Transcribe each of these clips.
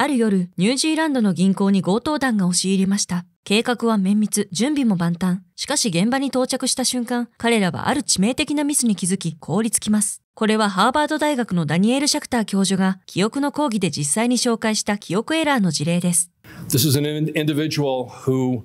ある夜、ニュージーランドの銀行に強盗団が押し入りました。計画は綿密、準備も万端。しかし現場に到着した瞬間、彼らはある致命的なミスに気づき、凍りつきます。これはハーバード大学のダニエル・シャクター教授が記憶の講義で実際に紹介した記憶エラーの事例です。This is an individual who、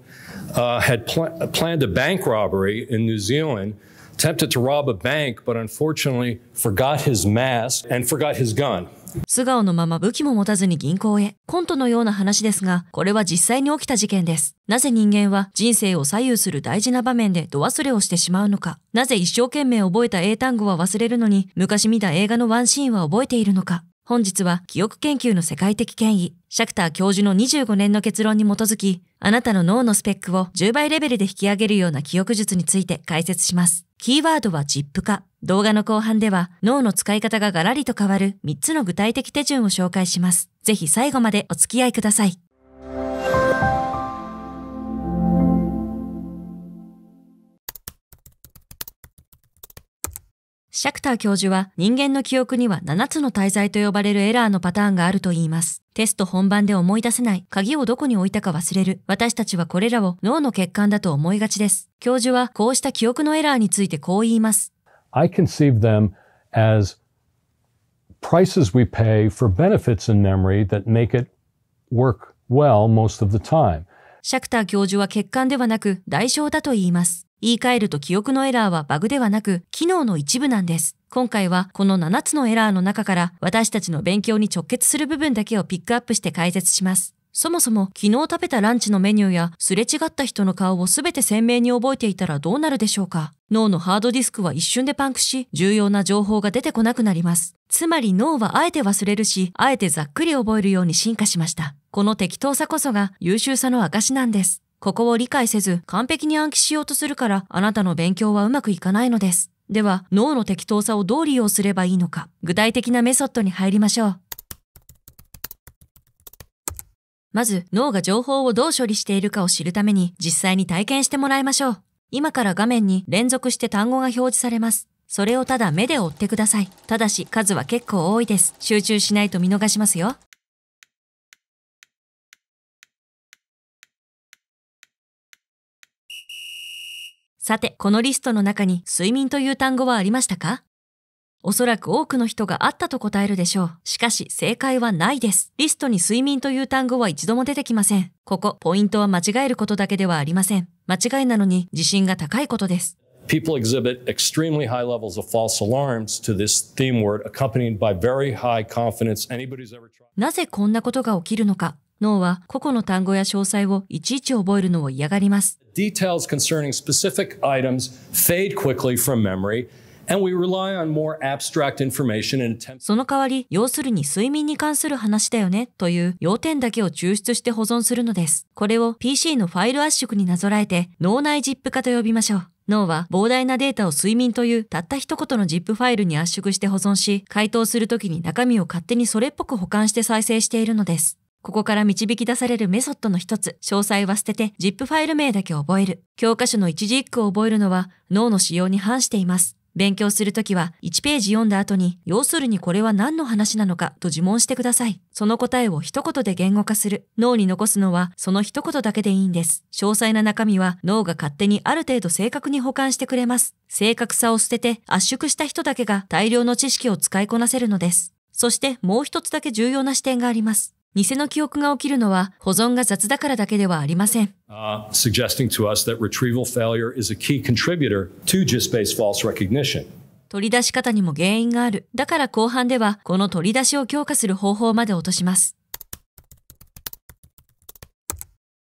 uh, had pl a planned a bank robbery in New Zealand, attempted to rob a bank, but unfortunately forgot his mask and forgot his gun. 素顔のまま武器も持たずに銀行へ。コントのような話ですが、これは実際に起きた事件です。なぜ人間は人生を左右する大事な場面で度忘れをしてしまうのか。なぜ一生懸命覚えた英単語は忘れるのに、昔見た映画のワンシーンは覚えているのか。本日は記憶研究の世界的権威、シャクター教授の25年の結論に基づき、あなたの脳のスペックを10倍レベルで引き上げるような記憶術について解説します。キーワードはジップ化。動画の後半では脳の使い方がガラリと変わる3つの具体的手順を紹介します。ぜひ最後までお付き合いください。シャクター教授は人間の記憶には7つの滞在と呼ばれるエラーのパターンがあると言います。テスト本番で思い出せない、鍵をどこに置いたか忘れる、私たちはこれらを脳の欠陥だと思いがちです。教授はこうした記憶のエラーについてこう言います。I conceive them as prices we pay for benefits in memory that make it work well most of the time. シャクター教授は欠陥ではなく代償だと言います。言い換えると記憶のエラーはバグではなく、機能の一部なんです。今回はこの7つのエラーの中から私たちの勉強に直結する部分だけをピックアップして解説します。そもそも昨日食べたランチのメニューやすれ違った人の顔を全て鮮明に覚えていたらどうなるでしょうか脳のハードディスクは一瞬でパンクし重要な情報が出てこなくなります。つまり脳はあえて忘れるし、あえてざっくり覚えるように進化しました。この適当さこそが優秀さの証なんです。ここを理解せず完璧に暗記しようとするからあなたの勉強はうまくいかないのです。では脳の適当さをどう利用すればいいのか具体的なメソッドに入りましょう。まず脳が情報をどう処理しているかを知るために実際に体験してもらいましょう。今から画面に連続して単語が表示されます。それをただ目で追ってください。ただし数は結構多いです。集中しないと見逃しますよ。さて、このリストの中に睡眠という単語はありましたかおそらく多くの人があったと答えるでしょう。しかし、正解はないです。リストに睡眠という単語は一度も出てきません。ここ、ポイントは間違えることだけではありません。間違いなのに、自信が高いことです。People exhibit extremely high levels of false alarms to this theme word, accompanied by very high confidence anybody's ever tried. なぜこんなことが起きるのか。脳は個々の単語や詳細をいちいち覚えるのを嫌がります。details concerning specific items fade quickly from memory その代わり、要するに睡眠に関する話だよねという要点だけを抽出して保存するのです。これを PC のファイル圧縮になぞらえて脳内ジップ化と呼びましょう。脳は膨大なデータを睡眠というたった一言のジップファイルに圧縮して保存し、回答するときに中身を勝手にそれっぽく保管して再生しているのです。ここから導き出されるメソッドの一つ、詳細は捨てて ZIP ファイル名だけ覚える。教科書の一字一句を覚えるのは脳の使用に反しています。勉強するときは1ページ読んだ後に、要するにこれは何の話なのかと自問してください。その答えを一言で言語化する。脳に残すのはその一言だけでいいんです。詳細な中身は脳が勝手にある程度正確に保管してくれます。正確さを捨てて圧縮した人だけが大量の知識を使いこなせるのです。そしてもう一つだけ重要な視点があります。偽の記憶が起きるのは保存が雑だからだけではありません。取り出し方にも原因がある。だから後半では、この取り出しを強化する方法まで落とします。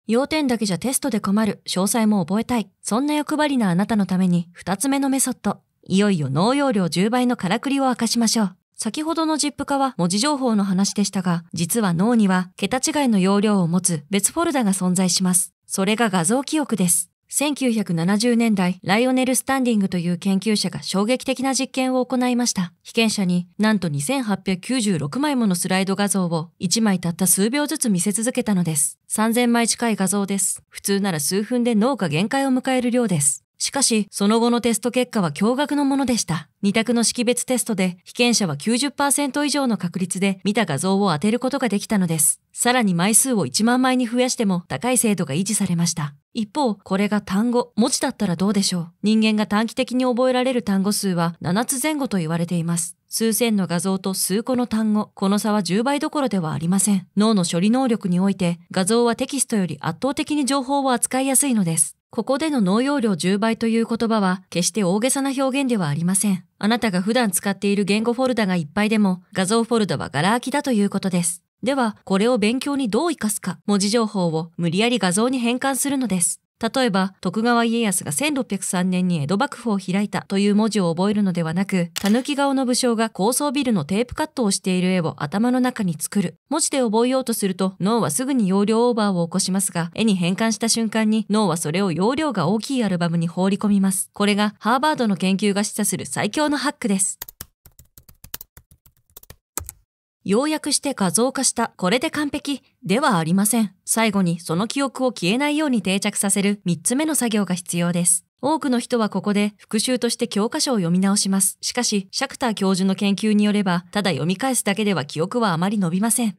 要点だけじゃテストで困る。詳細も覚えたい。そんな欲張りなあなたのために、二つ目のメソッド。いよいよ脳容量10倍のからくりを明かしましょう。先ほどのジップ化は文字情報の話でしたが、実は脳には桁違いの容量を持つ別フォルダが存在します。それが画像記憶です。1970年代、ライオネル・スタンディングという研究者が衝撃的な実験を行いました。被験者になんと2896枚ものスライド画像を1枚たった数秒ずつ見せ続けたのです。3000枚近い画像です。普通なら数分で脳が限界を迎える量です。しかし、その後のテスト結果は驚愕のものでした。2択の識別テストで、被験者は90%以上の確率で見た画像を当てることができたのです。さらに枚数を1万枚に増やしても高い精度が維持されました。一方、これが単語、文字だったらどうでしょう人間が短期的に覚えられる単語数は7つ前後と言われています。数千の画像と数個の単語、この差は10倍どころではありません。脳の処理能力において、画像はテキストより圧倒的に情報を扱いやすいのです。ここでの農用量10倍という言葉は決して大げさな表現ではありません。あなたが普段使っている言語フォルダがいっぱいでも画像フォルダはガラ空きだということです。では、これを勉強にどう活かすか、文字情報を無理やり画像に変換するのです。例えば、徳川家康が1603年に江戸幕府を開いたという文字を覚えるのではなく、狸顔の武将が高層ビルのテープカットをしている絵を頭の中に作る。文字で覚えようとすると、脳はすぐに容量オーバーを起こしますが、絵に変換した瞬間に脳はそれを容量が大きいアルバムに放り込みます。これがハーバードの研究が示唆する最強のハックです。要約して画像化した、これで完璧ではありません。最後にその記憶を消えないように定着させる3つ目の作業が必要です。多くの人はここで復習として教科書を読み直します。しかし、シャクター教授の研究によれば、ただ読み返すだけでは記憶はあまり伸びません。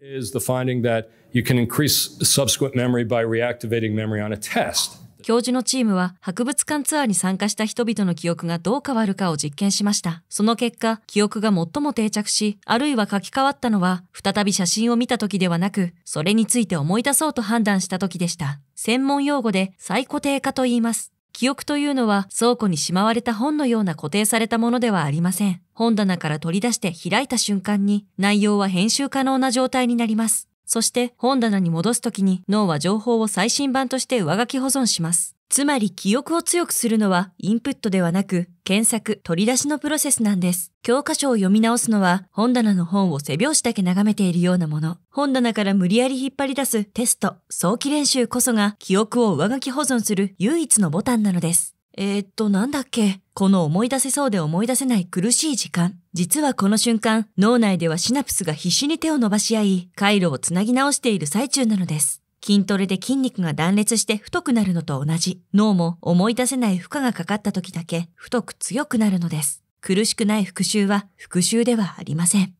教授のチームは博物館ツアーに参加した人々の記憶がどう変わるかを実験しました。その結果、記憶が最も定着し、あるいは書き換わったのは、再び写真を見た時ではなく、それについて思い出そうと判断した時でした。専門用語で再固定化と言います。記憶というのは倉庫にしまわれた本のような固定されたものではありません。本棚から取り出して開いた瞬間に内容は編集可能な状態になります。そして本棚に戻すときに脳は情報を最新版として上書き保存します。つまり記憶を強くするのはインプットではなく検索、取り出しのプロセスなんです。教科書を読み直すのは本棚の本を背拍子だけ眺めているようなもの。本棚から無理やり引っ張り出すテスト、早期練習こそが記憶を上書き保存する唯一のボタンなのです。えー、っと、なんだっけこの思い出せそうで思い出せない苦しい時間。実はこの瞬間、脳内ではシナプスが必死に手を伸ばし合い、回路をつなぎ直している最中なのです。筋トレで筋肉が断裂して太くなるのと同じ。脳も思い出せない負荷がかかった時だけ太く強くなるのです。苦しくない復習は復習ではありません。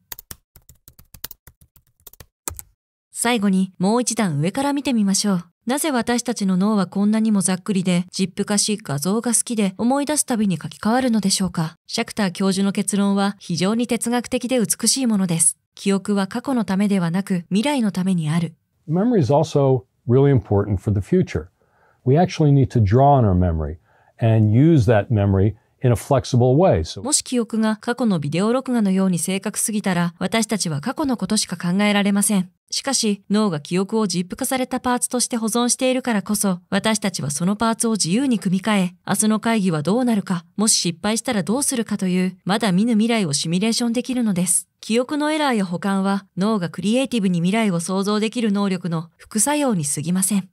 最後にもう一段上から見てみましょう。なぜ私たちの脳はこんなにもざっくりで、ジップ化し画像が好きで思い出すたびに書き換わるのでしょうか。シャクター教授の結論は非常に哲学的で美しいものです。記憶は過去のためではなく未来のためにある。Memory is also really important for the future. We actually need to draw on our memory and use that memory もし記憶が過去のビデオ録画のように正確すぎたら、私たちは過去のことしか考えられません。しかし、脳が記憶をジップ化されたパーツとして保存しているからこそ、私たちはそのパーツを自由に組み替え、明日の会議はどうなるか、もし失敗したらどうするかという、まだ見ぬ未来をシミュレーションできるのです。記憶のエラーや保管は、脳がクリエイティブに未来を想像できる能力の副作用に過ぎません。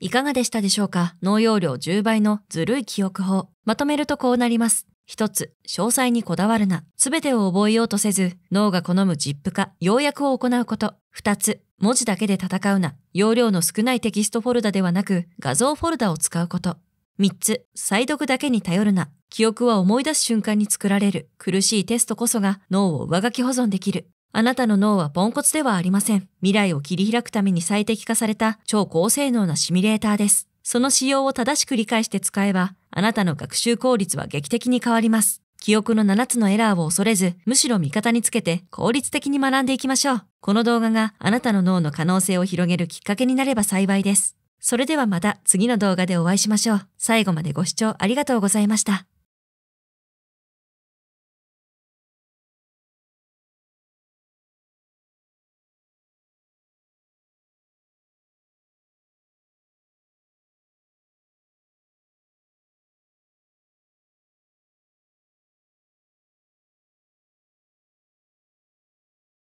いかがでしたでしょうか脳容量10倍のずるい記憶法。まとめるとこうなります。一つ、詳細にこだわるな。すべてを覚えようとせず、脳が好むジップ化、要約を行うこと。二つ、文字だけで戦うな。容量の少ないテキストフォルダではなく、画像フォルダを使うこと。三つ、再読だけに頼るな。記憶は思い出す瞬間に作られる。苦しいテストこそが脳を上書き保存できる。あなたの脳はポンコツではありません。未来を切り開くために最適化された超高性能なシミュレーターです。その仕様を正しく理解して使えば、あなたの学習効率は劇的に変わります。記憶の7つのエラーを恐れず、むしろ味方につけて効率的に学んでいきましょう。この動画があなたの脳の可能性を広げるきっかけになれば幸いです。それではまた次の動画でお会いしましょう。最後までご視聴ありがとうございました。